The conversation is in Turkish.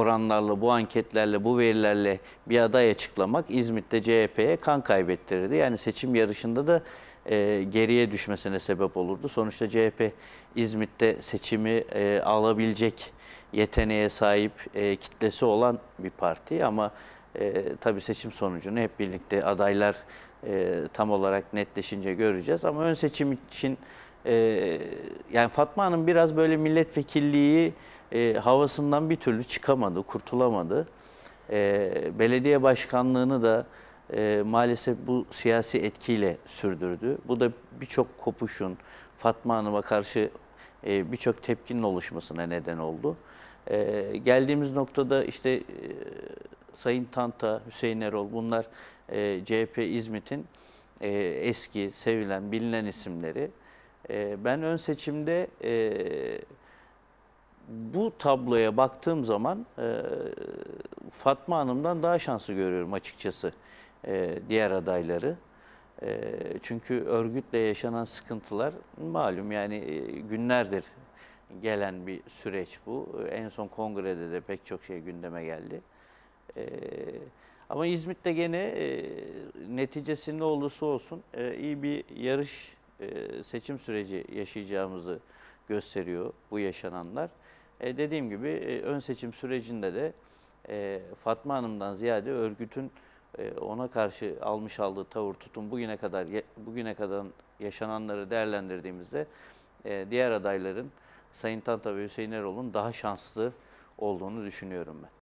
oranlarla, bu anketlerle, bu verilerle bir aday açıklamak İzmit'te CHP'ye kan kaybettirirdi. Yani seçim yarışında da e, geriye düşmesine sebep olurdu. Sonuçta CHP İzmit'te seçimi e, alabilecek yeteneğe sahip e, kitlesi olan bir parti ama e, tabii seçim sonucunu hep birlikte adaylar e, tam olarak netleşince göreceğiz. Ama ön seçim için e, yani Fatma Hanım biraz böyle milletvekilliği e, havasından bir türlü çıkamadı, kurtulamadı. E, belediye başkanlığını da e, maalesef bu siyasi etkiyle sürdürdü. Bu da birçok kopuşun Fatma Hanım'a karşı e, birçok tepkinin oluşmasına neden oldu. E, geldiğimiz noktada işte e, Sayın Tanta, Hüseyin Erol bunlar e, CHP İzmit'in e, eski, sevilen, bilinen isimleri. Ee, ben ön seçimde e, bu tabloya baktığım zaman e, Fatma Hanım'dan daha şanslı görüyorum açıkçası e, diğer adayları. çünkü örgütle yaşanan sıkıntılar malum yani günlerdir gelen bir süreç bu. En son kongrede de pek çok şey gündeme geldi. ama İzmit'te gene neticesinde olursa olsun iyi bir yarış e, seçim süreci yaşayacağımızı gösteriyor bu yaşananlar. E, dediğim gibi e, ön seçim sürecinde de e, Fatma Hanım'dan ziyade örgütün e, ona karşı almış aldığı tavır tutum bugüne kadar bugüne kadar yaşananları değerlendirdiğimizde e, diğer adayların Sayın Tanta ve Hüseyin Erol'un daha şanslı olduğunu düşünüyorum ben.